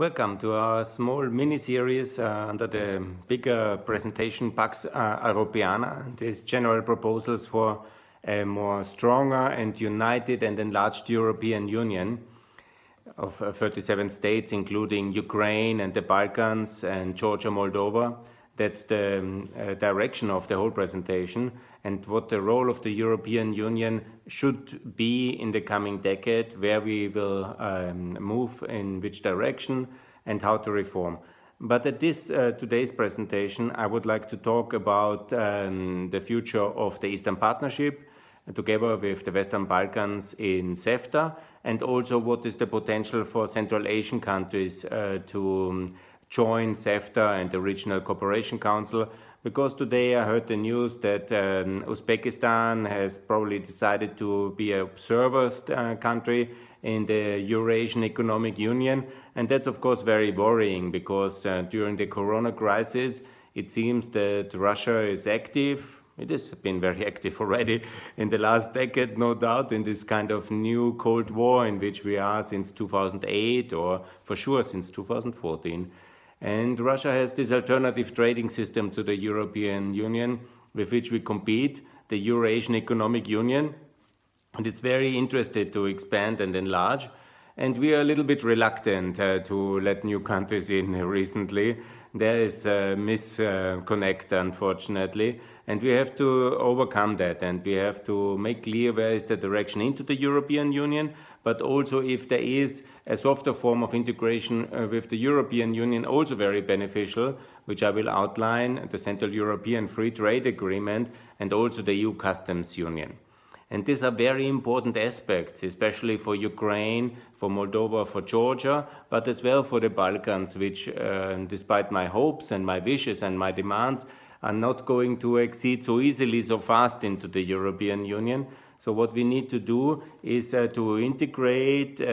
Welcome to our small mini-series uh, under the bigger presentation Pax uh, Europiana. These general proposals for a more stronger and united and enlarged European Union of uh, 37 states, including Ukraine and the Balkans and Georgia, Moldova, that's the um, uh, direction of the whole presentation and what the role of the European Union should be in the coming decade, where we will um, move in which direction and how to reform. But at this uh, today's presentation, I would like to talk about um, the future of the Eastern Partnership together with the Western Balkans in SEFTA and also what is the potential for Central Asian countries uh, to um, join SEFTA and the Regional Cooperation Council because today I heard the news that um, Uzbekistan has probably decided to be an observer uh, country in the Eurasian Economic Union. And that's, of course, very worrying because uh, during the corona crisis, it seems that Russia is active. It has been very active already in the last decade, no doubt, in this kind of new Cold War in which we are since 2008 or for sure since 2014. And Russia has this alternative trading system to the European Union with which we compete, the Eurasian Economic Union. And it's very interested to expand and enlarge. And we are a little bit reluctant uh, to let new countries in recently there is a misconnect, unfortunately. And we have to overcome that and we have to make clear where is the direction into the European Union, but also if there is a softer form of integration uh, with the European Union, also very beneficial, which I will outline the Central European Free Trade Agreement and also the EU Customs Union. And these are very important aspects, especially for Ukraine, for Moldova, for Georgia, but as well for the Balkans, which, uh, despite my hopes and my wishes and my demands, are not going to exceed so easily, so fast into the European Union. So what we need to do is uh, to integrate uh,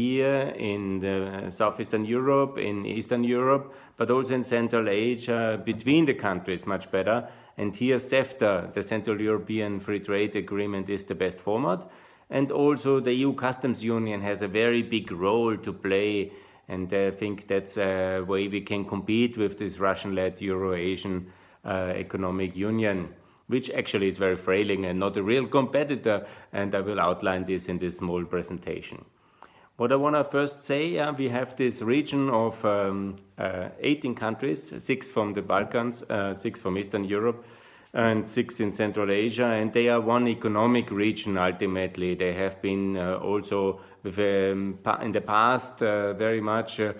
here in the southeastern Europe, in Eastern Europe, but also in Central Asia between the countries much better and here CEFTA, the Central European Free Trade Agreement, is the best format. And also the EU Customs Union has a very big role to play. And I think that's a way we can compete with this Russian-led Euro-Asian uh, Economic Union, which actually is very frailing and not a real competitor. And I will outline this in this small presentation. What I want to first say, uh, we have this region of um, uh, 18 countries, six from the Balkans, uh, six from Eastern Europe, and six in Central Asia, and they are one economic region ultimately. They have been uh, also um, in the past uh, very much uh,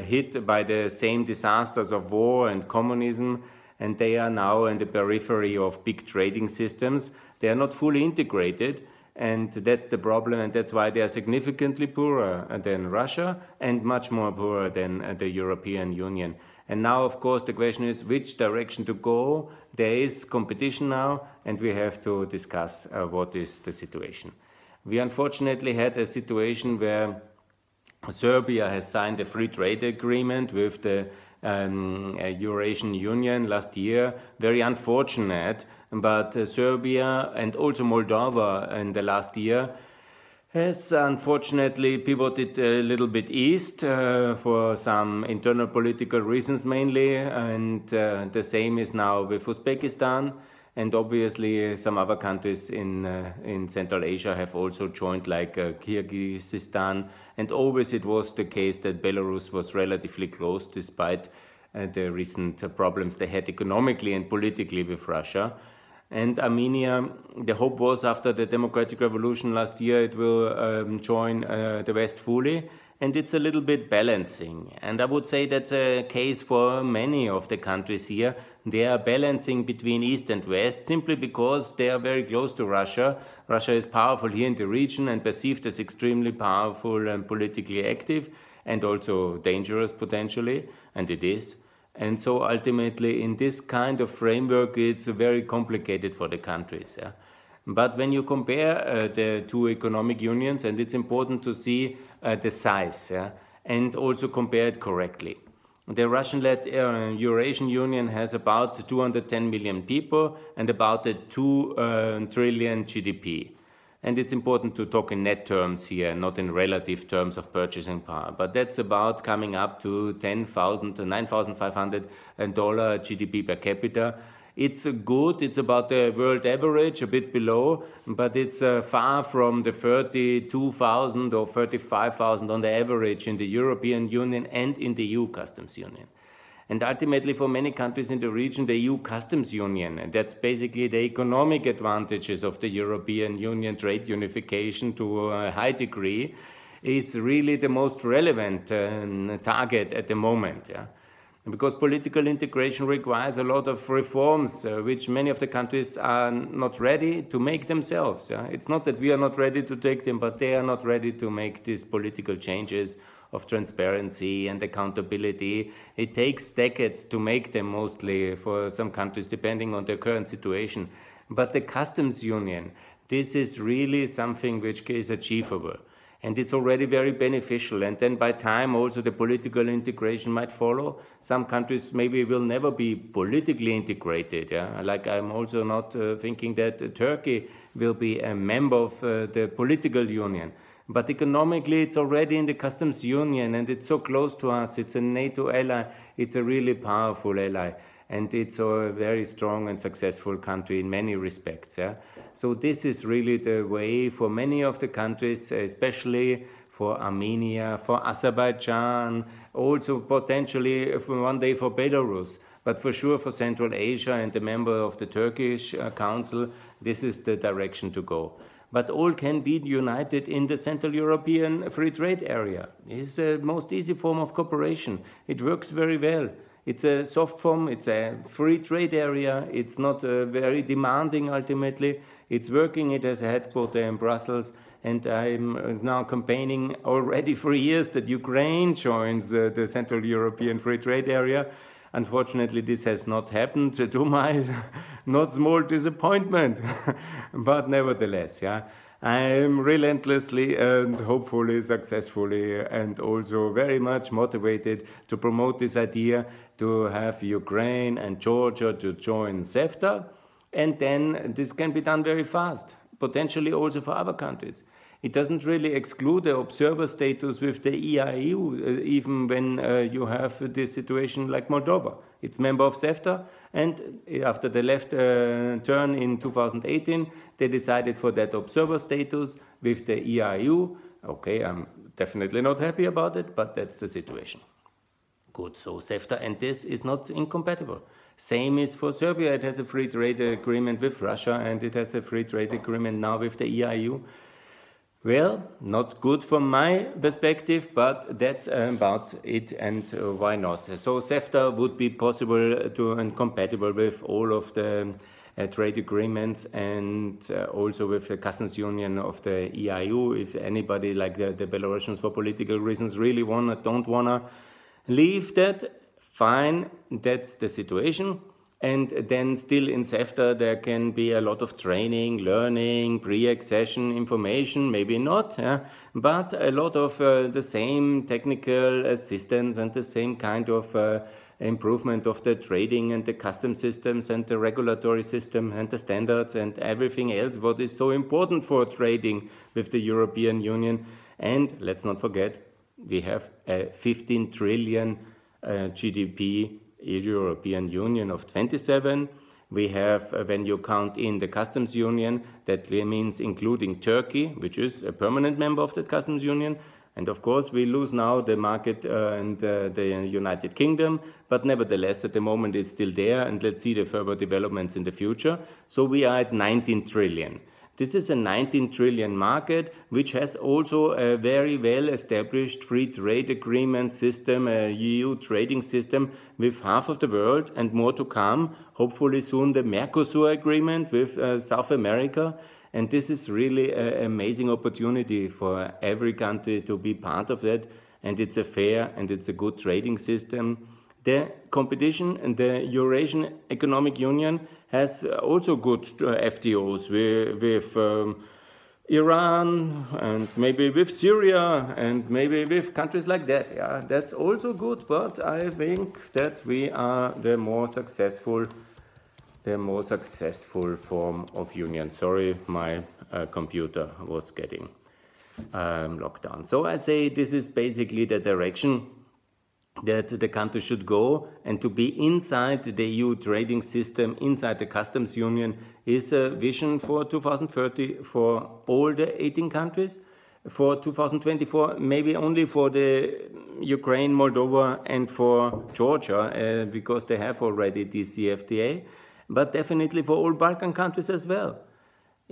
hit by the same disasters of war and communism, and they are now in the periphery of big trading systems. They are not fully integrated, and that's the problem and that's why they are significantly poorer than Russia and much more poorer than uh, the European Union. And now, of course, the question is which direction to go. There is competition now, and we have to discuss uh, what is the situation. We unfortunately had a situation where Serbia has signed a free trade agreement with the um, uh, Eurasian Union last year. Very unfortunate, but uh, Serbia and also Moldova in the last year has unfortunately pivoted a little bit east uh, for some internal political reasons mainly, and uh, the same is now with Uzbekistan. And obviously, some other countries in uh, in Central Asia have also joined, like uh, Kyrgyzstan. And always, it was the case that Belarus was relatively close, despite uh, the recent problems they had economically and politically with Russia. And Armenia, the hope was after the democratic revolution last year, it will um, join uh, the West fully. And it's a little bit balancing. And I would say that's a case for many of the countries here they are balancing between East and West simply because they are very close to Russia. Russia is powerful here in the region and perceived as extremely powerful and politically active and also dangerous potentially, and it is. And so ultimately, in this kind of framework, it's very complicated for the countries. Yeah? But when you compare uh, the two economic unions, and it's important to see uh, the size yeah? and also compare it correctly. The Russian led uh, Eurasian Union has about 210 million people and about a 2 uh, trillion GDP. And it's important to talk in net terms here, not in relative terms of purchasing power. But that's about coming up to 10,000 to 9,500 uh, dollar GDP per capita, it's good, it's about the world average, a bit below, but it's uh, far from the 32,000 or 35,000 on the average in the European Union and in the EU customs union. And ultimately, for many countries in the region, the EU customs union, and that's basically the economic advantages of the European Union trade unification to a high degree, is really the most relevant um, target at the moment. Yeah? And because political integration requires a lot of reforms, uh, which many of the countries are not ready to make themselves. Yeah? It's not that we are not ready to take them, but they are not ready to make these political changes of transparency and accountability. It takes decades to make them mostly for some countries, depending on their current situation. But the customs union, this is really something which is achievable and it's already very beneficial. And then by time, also the political integration might follow. Some countries maybe will never be politically integrated. Yeah? Like I'm also not uh, thinking that Turkey will be a member of uh, the political union. But economically, it's already in the customs union and it's so close to us. It's a NATO ally, it's a really powerful ally and it's a very strong and successful country in many respects. Yeah? So this is really the way for many of the countries, especially for Armenia, for Azerbaijan, also potentially one day for Belarus. But for sure for Central Asia and the member of the Turkish uh, Council, this is the direction to go but all can be united in the Central European Free Trade Area. It's the most easy form of cooperation. It works very well. It's a soft form, it's a free trade area, it's not uh, very demanding ultimately. It's working, it has a headquarter in Brussels, and I'm uh, now campaigning already for years that Ukraine joins uh, the Central European Free Trade Area. Unfortunately, this has not happened to my not small disappointment, but nevertheless, yeah. I'm relentlessly and hopefully successfully and also very much motivated to promote this idea to have Ukraine and Georgia to join SEFTA. And then this can be done very fast, potentially also for other countries. It doesn't really exclude the observer status with the EIU, uh, even when uh, you have this situation like Moldova. It's member of SEFTA, and after the left uh, turn in 2018, they decided for that observer status with the EIU. Okay, I'm definitely not happy about it, but that's the situation. Good, so SEFTA and this is not incompatible. Same is for Serbia. It has a free trade agreement with Russia and it has a free trade agreement now with the EIU. Well, not good from my perspective, but that's about it and why not. So SEFTA would be possible to and compatible with all of the uh, trade agreements and uh, also with the customs union of the EIU. If anybody like the, the Belarusians for political reasons really wanna, don't wanna leave that, fine, that's the situation. And then still in SEFTA, there can be a lot of training, learning, pre-accession information, maybe not, yeah? but a lot of uh, the same technical assistance and the same kind of uh, improvement of the trading and the custom systems and the regulatory system and the standards and everything else what is so important for trading with the European Union. And let's not forget, we have a 15 trillion uh, GDP European Union of 27. We have, uh, when you count in the customs union, that means including Turkey, which is a permanent member of the customs union. And of course, we lose now the market uh, and uh, the United Kingdom, but nevertheless, at the moment, it's still there, and let's see the further developments in the future. So we are at 19 trillion. This is a 19 trillion market which has also a very well established free trade agreement system, a EU trading system with half of the world and more to come. Hopefully soon the Mercosur agreement with uh, South America. And this is really an amazing opportunity for every country to be part of that. And it's a fair and it's a good trading system. The competition and the Eurasian Economic Union has also good uh, FTOs with, with um, Iran and maybe with Syria and maybe with countries like that. Yeah, that's also good, but I think that we are the more successful, the more successful form of union. Sorry, my uh, computer was getting um, locked down. So I say this is basically the direction that the country should go and to be inside the EU trading system, inside the customs union, is a vision for 2030 for all the 18 countries. For 2024, maybe only for the Ukraine, Moldova, and for Georgia, uh, because they have already DCFTA, but definitely for all Balkan countries as well.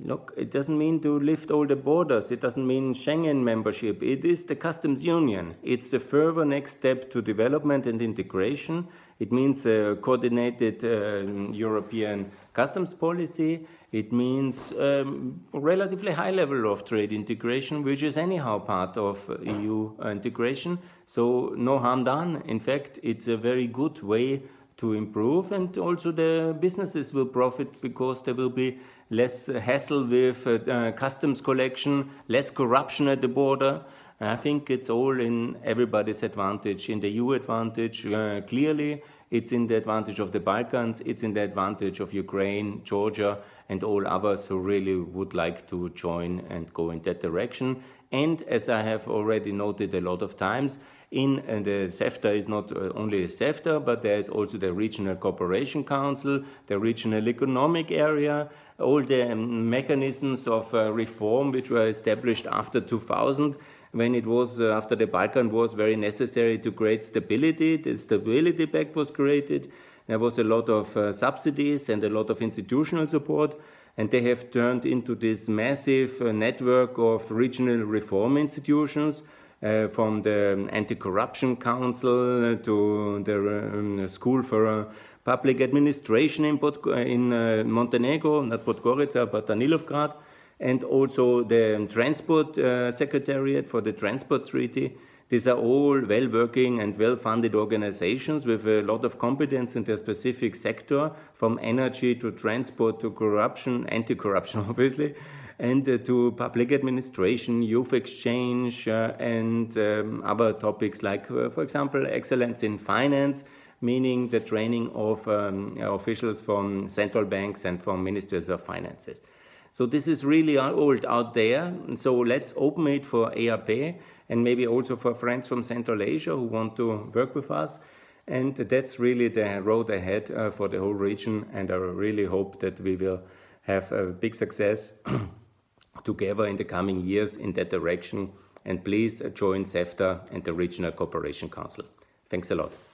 Look, it doesn't mean to lift all the borders. It doesn't mean Schengen membership. It is the customs union. It's the further next step to development and integration. It means a coordinated uh, European customs policy. It means um, relatively high level of trade integration, which is anyhow part of EU integration. So no harm done. In fact, it's a very good way to improve and also the businesses will profit because there will be less hassle with uh, uh, customs collection, less corruption at the border. I think it's all in everybody's advantage, in the EU advantage uh, clearly, it's in the advantage of the Balkans, it's in the advantage of Ukraine, Georgia and all others who really would like to join and go in that direction. And as I have already noted a lot of times, in uh, the SEFTA is not uh, only SEFTA, but there is also the Regional Cooperation Council, the Regional Economic Area, all the um, mechanisms of uh, reform which were established after 2000 when it was after the Balkan Wars very necessary to create stability. The Stability Pact was created. There was a lot of uh, subsidies and a lot of institutional support, and they have turned into this massive uh, network of regional reform institutions. Uh, from the Anti-Corruption Council uh, to the um, School for uh, Public Administration in, Pod uh, in Montenegro, not Podgorica, but Danilovgrad, and also the Transport Secretariat for the Transport Treaty. These are all well working and well funded organizations with a lot of competence in their specific sector, from energy to transport to corruption, anti corruption, obviously, and uh, to public administration, youth exchange, uh, and um, other topics like, uh, for example, excellence in finance. Meaning the training of um, officials from central banks and from ministers of finances. So this is really old out there. So let's open it for ARP and maybe also for friends from Central Asia who want to work with us. And that's really the road ahead uh, for the whole region. And I really hope that we will have a big success together in the coming years in that direction. And please join SEFTA and the Regional Cooperation Council. Thanks a lot.